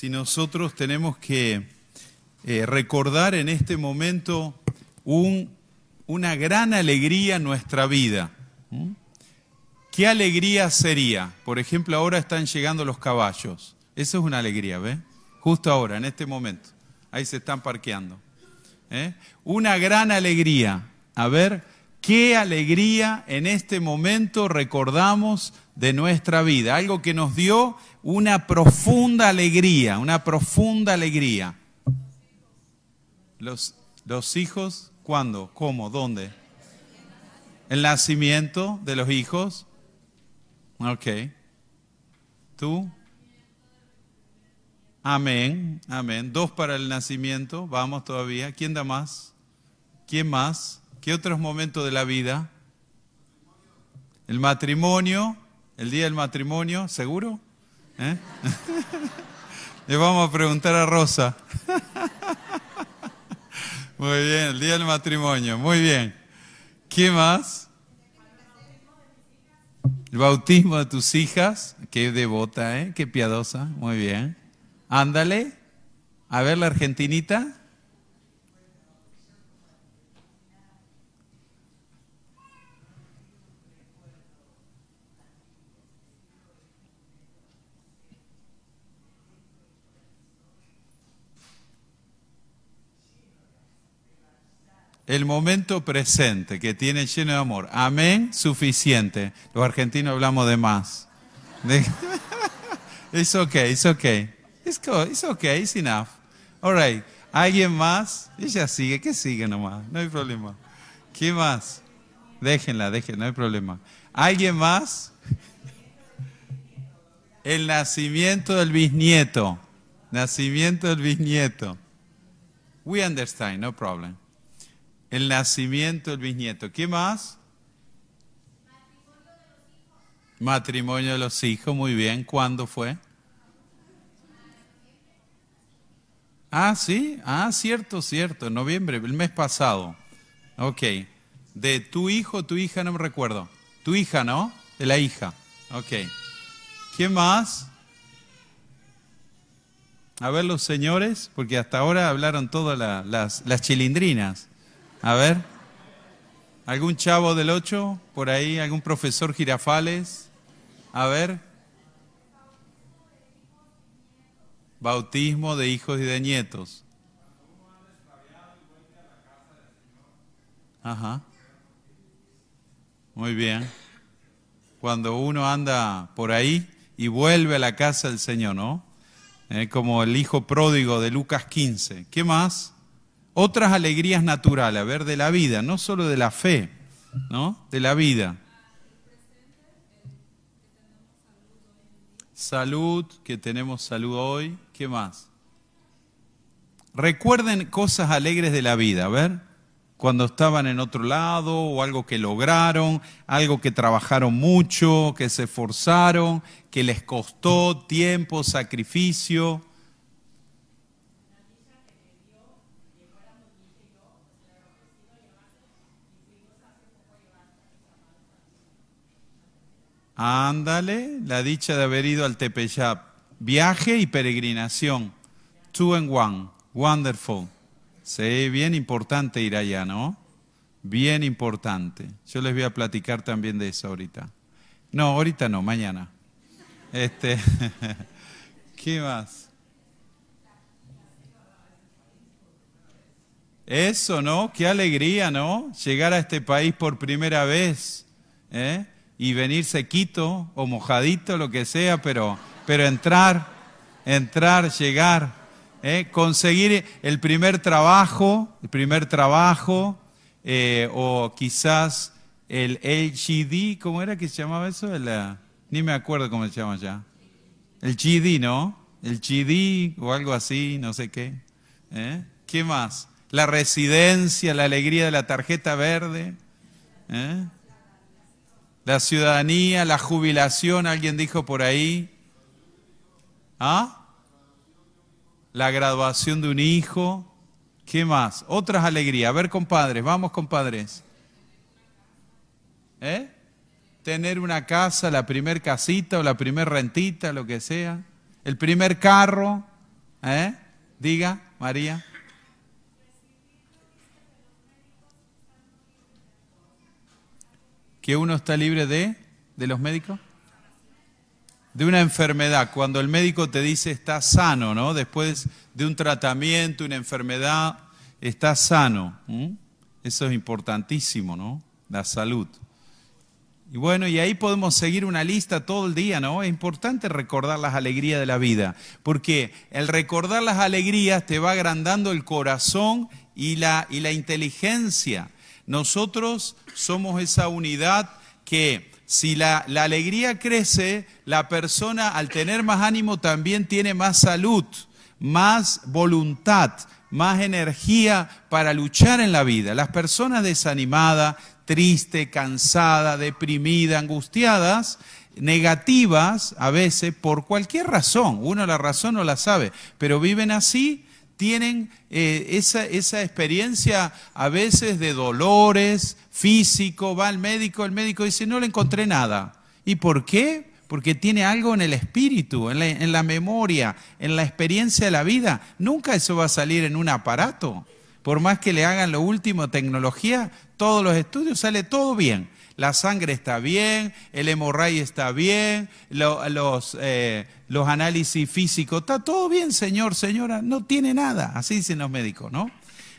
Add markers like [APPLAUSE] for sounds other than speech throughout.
si nosotros tenemos que eh, recordar en este momento una gran alegría en nuestra vida. ¿Mm? ¿Qué alegría sería? Por ejemplo, ahora están llegando los caballos. Eso es una alegría, ¿ves? Justo ahora, en este momento. Ahí se están parqueando. ¿Eh? Una gran alegría A ver... Qué alegría en este momento recordamos de nuestra vida, algo que nos dio una profunda alegría, una profunda alegría. Los, los hijos, ¿cuándo? ¿Cómo? ¿Dónde? El nacimiento de los hijos. Ok. ¿Tú? Amén, amén. Dos para el nacimiento. Vamos todavía. ¿Quién da más? ¿Quién más? ¿Qué otros momentos de la vida? El matrimonio, el día del matrimonio, ¿seguro? ¿Eh? [LAUGHS] Le vamos a preguntar a Rosa. [LAUGHS] Muy bien, el día del matrimonio, muy bien. ¿Qué más? El bautismo de tus hijas, qué devota, ¿eh? qué piadosa, muy bien. Ándale, a ver la argentinita. el momento presente que tiene lleno de amor. Amén, suficiente. Los argentinos hablamos de más. [LAUGHS] It's okay, it's okay. It's, cool, it's okay, enough. All ¿Alguien más? Ella sigue, que sigue nomás, no hay problema. ¿Qué más? Déjenla, déjenla, no hay problema. ¿Alguien más? [LAUGHS] El nacimiento del bisnieto. Nacimiento del bisnieto. We understand, no problem. El nacimiento del bisnieto. ¿Qué más? Matrimonio de los hijos, muy bien. ¿Cuándo fue? Ah, sí, ah, cierto, cierto, en noviembre, el mes pasado. Ok. De tu hijo, tu hija, no me recuerdo. Tu hija, ¿no? De la hija. Ok. ¿Qué más? A ver los señores, porque hasta ahora hablaron todas las, las chilindrinas. A ver. ¿Algún chavo del 8 por ahí? ¿Algún profesor Girafales? A ver. Bautismo de hijos y de nietos. Ajá. Muy bien. Cuando uno anda por ahí y vuelve a la casa del Señor, ¿no? Eh, como el hijo pródigo de Lucas 15. ¿Qué más? otras alegrías naturales, a ver, de la vida, no solo de la fe, ¿no? De la vida. Salud, que tenemos salud hoy, ¿qué más? Recuerden cosas alegres de la vida, a ver, cuando estaban en otro lado o algo que lograron, algo que trabajaron mucho, que se esforzaron, que les costó tiempo, sacrificio. Ándale, la dicha de haber ido al Tepeyap. Viaje y peregrinación. Two and one. Wonderful. Sí, bien importante ir allá, ¿no? Bien importante. Yo les voy a platicar también de eso ahorita. No, ahorita no, mañana. Este, [LAUGHS] ¿qué más? Eso, ¿no? Qué alegría, ¿no? Llegar a este país por primera vez. ¿eh? y venir sequito o mojadito, lo que sea, pero, pero entrar, entrar, llegar, ¿eh? conseguir el primer trabajo, el primer trabajo, eh, o quizás el LGD, ¿cómo era que se llamaba eso? Eh, ni me acuerdo cómo se llama ya. El GD, ¿no? El GD o algo así, no sé qué. ¿Qué más? La residencia, la alegría de la tarjeta verde. ¿Eh? la ciudadanía, la jubilación, alguien dijo por ahí. ¿Ah? La graduación de un hijo. ¿Qué más? Otras alegrías. A ver, compadres, vamos, compadres. ¿Eh? Tener una casa, la primer casita o la primer rentita, lo que sea. El primer carro. ¿Eh? Diga, María. que uno está libre de, de los médicos? De una enfermedad, cuando el médico te dice está sano, ¿no? Después de un tratamiento, una enfermedad, está sano. Eso es importantísimo, ¿no? La salud. Y bueno, y ahí podemos seguir una lista todo el día, ¿no? Es importante recordar las alegrías de la vida, porque el recordar las alegrías te va agrandando el corazón y la, y la inteligencia. Nosotros somos esa unidad que si la, alegría crece, la persona al tener más ánimo también tiene más salud, más voluntad, más energía para luchar en la vida. Las personas desanimadas, tristes, cansadas, deprimidas, angustiadas, negativas a veces por cualquier razón, uno la razón no la sabe, pero viven así tienen eh, esa, esa, experiencia a veces de dolores físico, va al médico, el médico dice, no le encontré nada. ¿Y por qué? Porque tiene algo en el espíritu, en la, en la memoria, en la experiencia de la vida. Nunca eso va a salir en un aparato. Por más que le hagan lo último, tecnología, todos los estudios, sale todo bien la sangre está bien, el hemorragia está bien, los, eh, los análisis físicos, está todo bien, señor, señora, no tiene nada, así dicen los médicos, ¿no?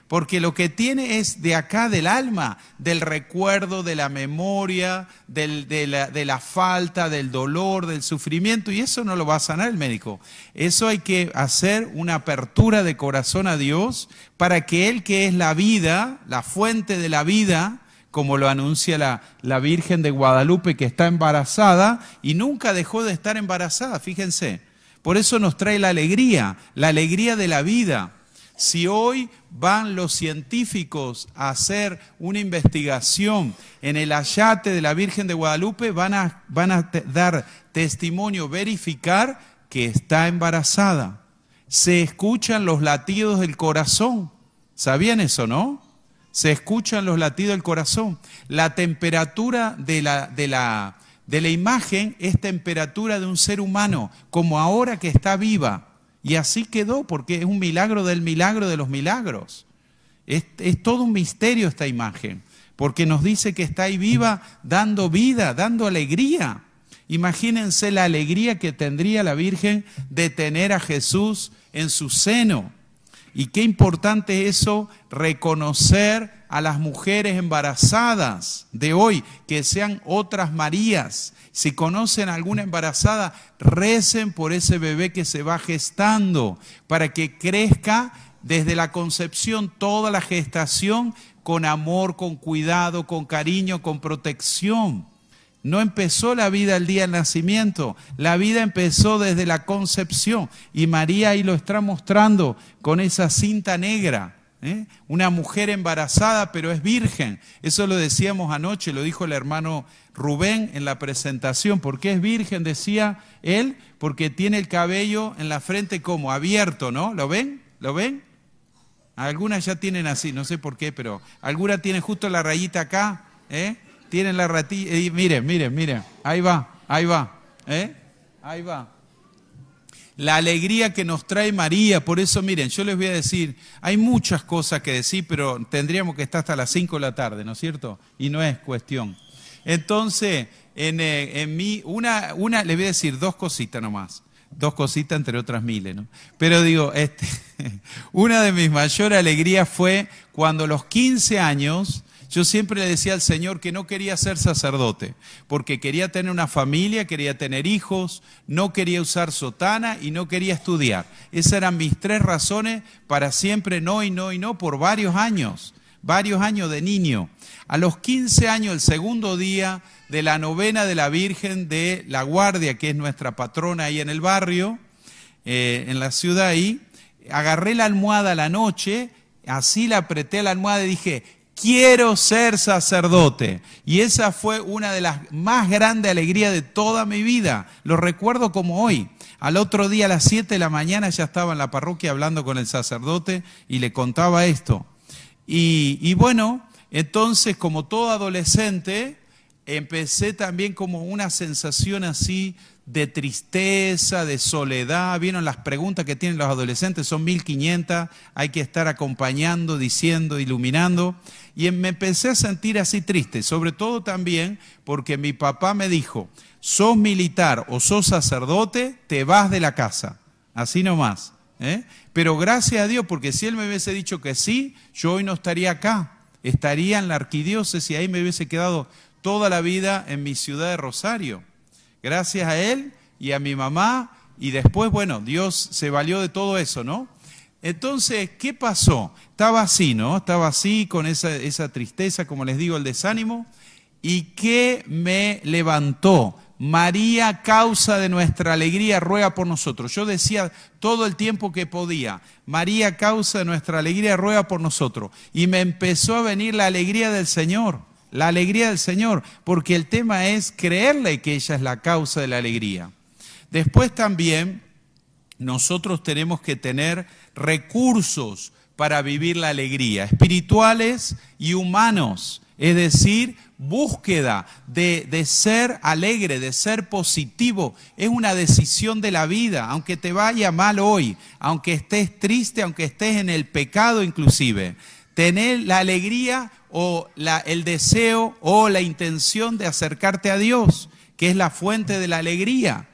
porque lo que tiene es de acá del alma, del recuerdo, de la memoria, de, la, de, la, falta, del dolor, del sufrimiento, y eso no lo va a sanar el médico. Eso hay que hacer una apertura de corazón a Dios para que Él que es la vida, la fuente de la vida, como lo anuncia la, Virgen de Guadalupe que está embarazada y nunca dejó de estar embarazada, fíjense. Por eso nos trae la alegría, la alegría de la vida. Si hoy van los científicos a hacer una investigación en el ayate de la Virgen de Guadalupe, van a, dar testimonio, verificar que está embarazada. Se escuchan los latidos del corazón. ¿Sabían eso, no? se escuchan los latidos del corazón. La temperatura de la, de la, de la imagen es temperatura de un ser humano, como ahora que está viva. Y así quedó, porque es un milagro del milagro de los milagros. Es, es, todo un misterio esta imagen, porque nos dice que está ahí viva dando vida, dando alegría. Imagínense la alegría que tendría la Virgen de tener a Jesús en su seno. Y qué importante es eso, reconocer a las mujeres embarazadas de hoy, que sean otras Marías. Si conocen a alguna embarazada, recen por ese bebé que se va gestando, para que crezca desde la concepción, toda la gestación, con amor, con cuidado, con cariño, con protección. No empezó la vida el día del nacimiento, la vida empezó desde la concepción y María ahí lo está mostrando con esa cinta negra. ¿eh? Una mujer embarazada pero es virgen. Eso lo decíamos anoche, lo dijo el hermano Rubén en la presentación. ¿Por qué es virgen? Decía él, porque tiene el cabello en la frente como abierto, ¿no? ¿Lo ven? ¿Lo ven? Algunas ya tienen así, no sé por qué, pero alguna tiene justo la rayita acá, ¿eh? Tienen la ratilla. Y miren, miren, Ahí va, ahí va. ¿eh? Ahí va. La alegría que nos trae María. Por eso, miren, yo les voy a decir, hay muchas cosas que decir, pero tendríamos que estar hasta las 5 de la tarde, ¿no es cierto? Y no es cuestión. Entonces, en, eh, en mí, una, una, les voy a decir dos cositas nomás dos cositas entre otras miles, ¿no? Pero digo, este, [LAUGHS] una de mis mayores alegrías fue cuando a los 15 años yo siempre le decía al Señor que no quería ser sacerdote, porque quería tener una familia, quería tener hijos, no quería usar sotana y no quería estudiar. Esas eran mis tres razones para siempre no y no y no por varios años, varios años de niño. A los 15 años, el segundo día de la novena de la Virgen de la Guardia, que es nuestra patrona ahí en el barrio, eh, en la ciudad ahí, agarré la almohada a la noche, así la apreté a la almohada y dije, quiero ser sacerdote. Y esa fue una de las más grandes alegrías de toda mi vida. Lo recuerdo como hoy. Al otro día a las 7 de la mañana ya estaba en la parroquia hablando con el sacerdote y le contaba esto. Y, y bueno, entonces como todo adolescente, empecé también como una sensación así de tristeza, de soledad. Vieron las preguntas que tienen los adolescentes, son 1500, hay que estar acompañando, diciendo, iluminando. Y em, me empecé a sentir así triste, sobre todo también porque mi papá me dijo, sos militar o sos sacerdote, te vas de la casa, así nomás. ¿eh? Pero gracias a Dios, porque si él me hubiese dicho que sí, yo hoy no estaría acá, estaría en la arquidiócesis, y ahí me hubiese quedado toda la vida en mi ciudad de Rosario. Gracias a él y a mi mamá. Y después, bueno, Dios se valió de todo eso, ¿no? Entonces, ¿qué pasó? Estaba así, ¿no? Estaba así, con esa, esa tristeza, como les digo, el desánimo. ¿Y qué me levantó? María, causa de nuestra alegría, ruega por nosotros. Yo decía todo el tiempo que podía, María, causa de nuestra alegría, ruega por nosotros. Y me empezó a venir la alegría del Señor la alegría del Señor, porque el tema es creerle que ella es la causa de la alegría. Después también nosotros tenemos que tener recursos para vivir la alegría, espirituales y humanos, es decir, búsqueda de, ser alegre, de ser positivo. Es una decisión de la vida, aunque te vaya mal hoy, aunque estés triste, aunque estés en el pecado inclusive. Tener la alegría o la, el deseo o la intención de acercarte a Dios, que es la fuente de la alegría.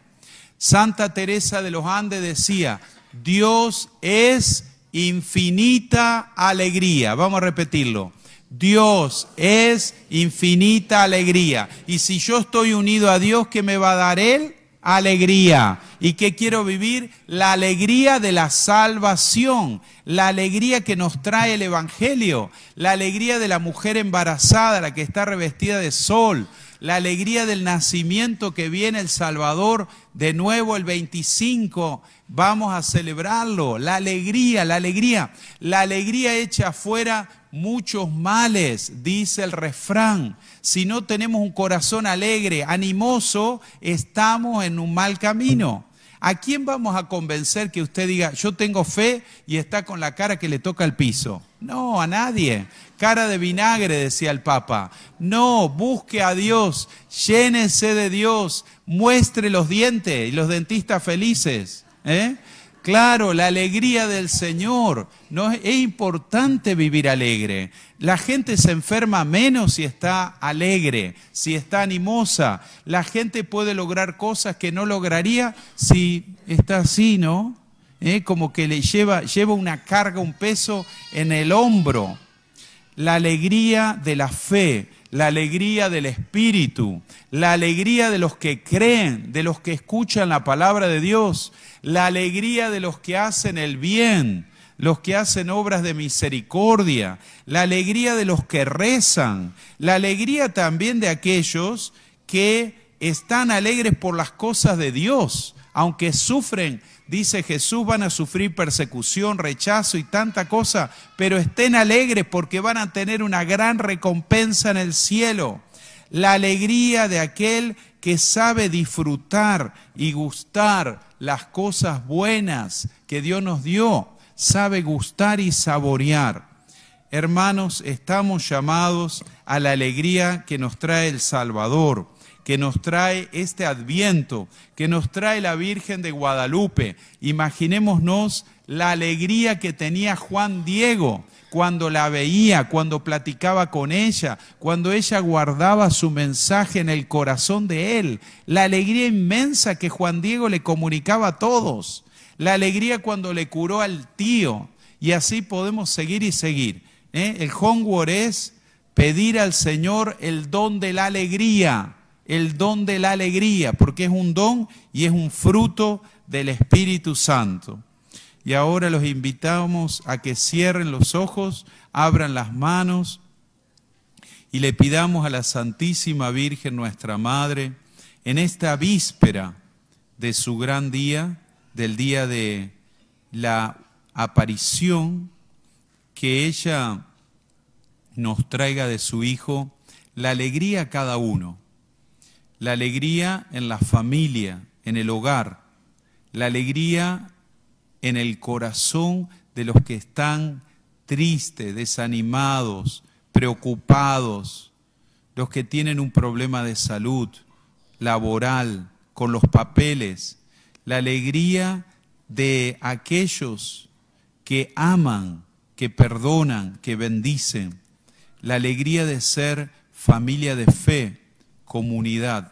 Santa Teresa de los Andes decía, Dios es infinita alegría. Vamos a repetirlo. Dios es infinita alegría. Y si yo estoy unido a Dios, ¿qué me va a dar Él? alegría. ¿Y qué quiero vivir? La alegría de la salvación, la alegría que nos trae el Evangelio, la alegría de la mujer embarazada, la que está revestida de sol, la alegría del nacimiento que viene el Salvador de nuevo el 25. Vamos a celebrarlo, la alegría, la alegría, la alegría hecha afuera muchos males, dice el refrán. Si no tenemos un corazón alegre, animoso, estamos en un mal camino. ¿A quién vamos a convencer que usted diga, yo tengo fe y está con la cara que le toca el piso? No, a nadie. Cara de vinagre, decía el Papa. No, busque a Dios, llénese de Dios, muestre los dientes y los dentistas felices. ¿eh? Claro, la alegría del Señor. es importante vivir alegre. La gente se enferma menos si está alegre, si está animosa. La gente puede lograr cosas que no lograría si está así, ¿no? ¿Eh? Como que le lleva, lleva una carga, un peso en el hombro. La alegría de la fe, la alegría del Espíritu, la alegría de los que creen, de los que escuchan la palabra de Dios, la alegría de los que hacen el bien, los que hacen obras de misericordia, la alegría de los que rezan, la alegría también de aquellos que están alegres por las cosas de Dios, aunque sufren, dice Jesús, van a sufrir persecución, rechazo y tanta cosa, pero estén alegres porque van a tener una gran recompensa en el cielo la alegría de aquel que sabe disfrutar y gustar las cosas buenas que Dios nos dio, sabe gustar y saborear. Hermanos, estamos llamados a la alegría que nos trae el Salvador que nos trae este adviento, que nos trae la Virgen de Guadalupe. Imaginémonos la alegría que tenía Juan Diego cuando la veía, cuando platicaba con ella, cuando ella guardaba su mensaje en el corazón de él, la alegría inmensa que Juan Diego le comunicaba a todos, la alegría cuando le curó al tío, y así podemos seguir y seguir. ¿eh? El homework es pedir al Señor el don de la alegría el don de la alegría, porque es un don y es un fruto del Espíritu Santo. Y ahora los invitamos a que cierren los ojos, abran las manos y le pidamos a la Santísima Virgen, nuestra Madre, en esta víspera de su gran día, del día de la aparición, que ella nos traiga de su Hijo la alegría a cada uno la alegría en la familia, en el hogar, la alegría en el corazón de los que están tristes, desanimados, preocupados, los que tienen un problema de salud, laboral, con los papeles, la alegría de aquellos que aman, que perdonan, que bendicen, la alegría de ser familia de fe, comunidad,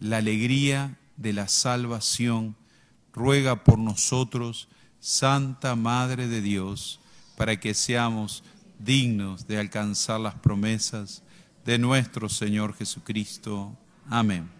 la alegría de la salvación, ruega por nosotros, Santa Madre de Dios, para que seamos dignos de alcanzar las promesas de nuestro Señor Jesucristo. Amén.